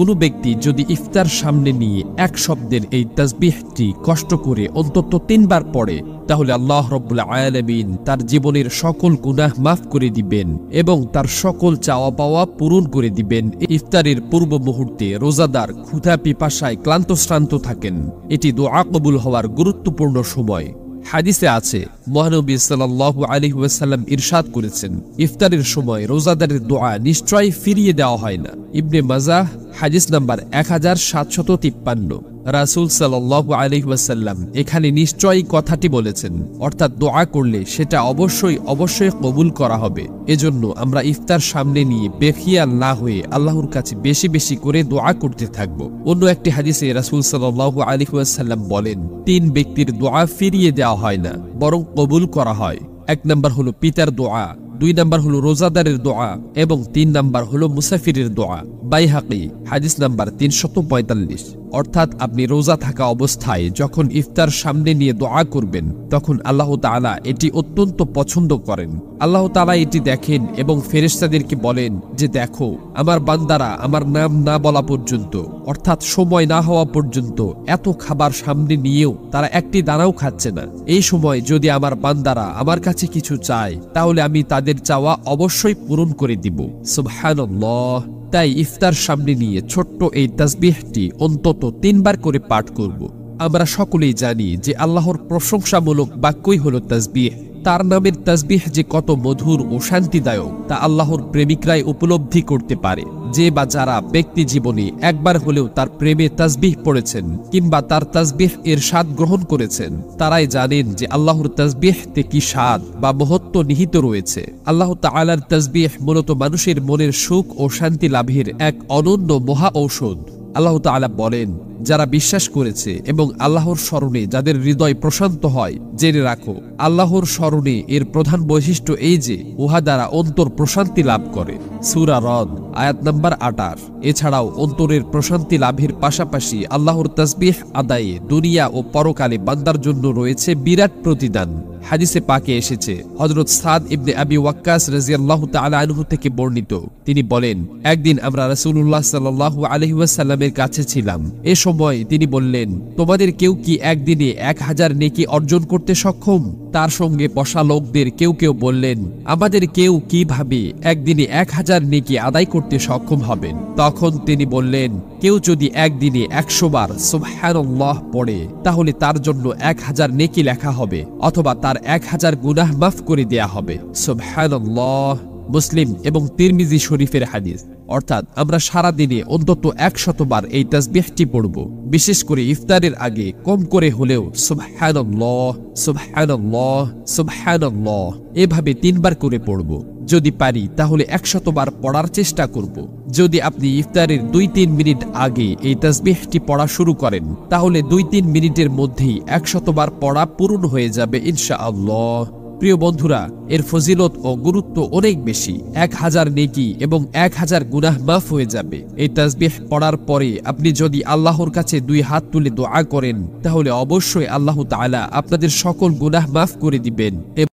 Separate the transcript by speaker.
Speaker 1: কোনো ব্যক্তি যদি ইফতার সামনে নিয়ে এক শব্দের এই তাজবিহটি কষ্ট করে অন্তত তিনবার পড়ে তাহলে আল্লাহ রব্বুল্লা আয়ালামিন তার জীবনের সকল গুনাহ মাফ করে দিবেন এবং তার সকল চাওয়া পাওয়া পূরণ করে দিবেন ইফতারের পূর্ব মুহূর্তে রোজাদার ক্ষুধা পিপাসায় ক্লান্ত শ্রান্ত থাকেন এটি দোয়া আকবুল হওয়ার গুরুত্বপূর্ণ সময় হাদিসে আছে মহানবী সাল্লাহ আলী ওয়াসাল্লাম ইরশাদ করেছেন ইফতারের সময় রোজাদারের দোয়া নিশ্চয়ই ফিরিয়ে দেওয়া হয় না ইবনে মাজাহ হাদিস নাম্বার এক হাজার সাতশত তিপ্পান্ন রাসুল সাল্লু আলহিহাসাল্লাম এখানে নিশ্চয়ই কথাটি বলেছেন অর্থাৎ দোয়া করলে সেটা অবশ্যই অবশ্যই কবুল করা হবে এজন্য আমরা ইফতার সামনে নিয়ে বেখিয়াল না হয়ে আল্লাহর কাছে বেশি বেশি করে দোয়া করতে থাকব অন্য একটি হাদিসে রাসুল সাল্লু আলহিহাসাল্লাম বলেন তিন ব্যক্তির দোয়া ফিরিয়ে দেওয়া হয় না বরং কবুল করা হয় এক নম্বর হলো পিতার দোয়া দুই নাম্বার হলো রোজাদারের দোয়া এবং তিন নাম্বার হলো মুসাফিরের দোয়া বাইহাকি হাদিস নাম্বার তিনশত পঁয়তাল্লিশ অর্থাৎ আপনি রোজা থাকা অবস্থায় যখন ইফতার সামনে নিয়ে দোয়া করবেন তখন আল্লাহ তালা এটি অত্যন্ত পছন্দ করেন আল্লাহ তালা এটি দেখেন এবং ফেরেস্তাদেরকে বলেন যে দেখো আমার বান্দারা আমার নাম না বলা পর্যন্ত অর্থাৎ সময় না হওয়া পর্যন্ত এত খাবার সামনে নিয়েও তারা একটি দানাও খাচ্ছে না এই সময় যদি আমার বান্দারা আমার কাছে কিছু চায় তাহলে আমি তাদের চাওয়া অবশ্যই পূরণ করে দিব সুবহানাল্লাহ তাই ইফতার সামনে নিয়ে ছোট্ট এই তাসবিহটি অন্তত তিনবার করে পাঠ করব আমরা সকলেই জানি যে আল্লাহর প্রশংসামূলক বাক্যই হল তাসবিহ তার নামের তসবিহ যে কত মধুর ও শান্তিদায়ক তা আল্লাহর প্রেমিকরাই উপলব্ধি করতে পারে যে বা যারা ব্যক্তি জীবনে একবার হলেও তার প্রেমে তসবিহ পড়েছেন কিংবা তার তসবিহ এর স্বাদ গ্রহণ করেছেন তারাই জানেন যে আল্লাহর তে কি স্বাদ বা মহত্ব নিহিত রয়েছে আল্লাহ তালার তসবিহ মূলত মানুষের মনের সুখ ও শান্তি লাভের এক অনন্য মহা ঔষধ আল্লাহ তালা বলেন যারা বিশ্বাস করেছে এবং আল্লাহর স্মরণে যাদের হৃদয় প্রশান্ত হয় জেনে রাখো আল্লাহর স্মরণে এর প্রধান বৈশিষ্ট্য এই যে উহা দ্বারা অন্তর প্রশান্তি লাভ করে সুরা রদ আয়াত নাম্বার আটার এছাড়াও অন্তরের প্রশান্তি লাভের পাশাপাশি আল্লাহর তসবিহ আদায়ে দুনিয়া ও পরকালে বান্দার জন্য রয়েছে বিরাট প্রতিদান হাদিসে পাকে এসেছে হজরত সাদ ইবনে আবি ওয়াক্কাস রাজিয়াল্লাহ তালা আনহু থেকে বর্ণিত তিনি বলেন একদিন আমরা রাসুল্লাহ সাল্লাহু আলহিউসাল্লামের কাছে ছিলাম এ সময় তিনি বললেন তোমাদের কেউ কি একদিনে এক হাজার নেকি অর্জন করতে সক্ষম তার সঙ্গে বসা লোকদের কেউ কেউ বললেন আমাদের কেউ কিভাবে একদিনে এক হাজার নেকি আদায় করতে সক্ষম হবেন তখন তিনি বললেন কেউ যদি একদিনে একশো বার সুবহানাল্লাহ পড়ে তাহলে তার জন্য এক হাজার নেকি লেখা হবে অথবা তার এক হাজার গুনাহ মাফ করে দেয়া হবে সুবহানাল্লাহ মুসলিম এবং তিরমিজি শরীফের হাদিস অর্থাৎ আমরা সারা দিনে অন্তত একশতবার এই তাজবিহটি পড়ব বিশেষ করে ইফতারের আগে কম করে হলেও এভাবে তিনবার করে পড়ব যদি পারি তাহলে একশতবার পড়ার চেষ্টা করব যদি আপনি ইফতারের দুই তিন মিনিট আগে এই তাজবিহটি পড়া শুরু করেন তাহলে দুই তিন মিনিটের মধ্যেই একশতবার পড়া পূরণ হয়ে যাবে ইনশাআল্লাহ প্রিয় বন্ধুরা এর ফজিলত ও গুরুত্ব অনেক বেশি এক হাজার নেকি এবং এক হাজার গুনাহ মাফ হয়ে যাবে এই তাজবিহ পড়ার পরে আপনি যদি আল্লাহর কাছে দুই হাত তুলে দোয়া করেন তাহলে অবশ্যই আল্লাহ তালা আপনাদের সকল গুনাহ মাফ করে দিবেন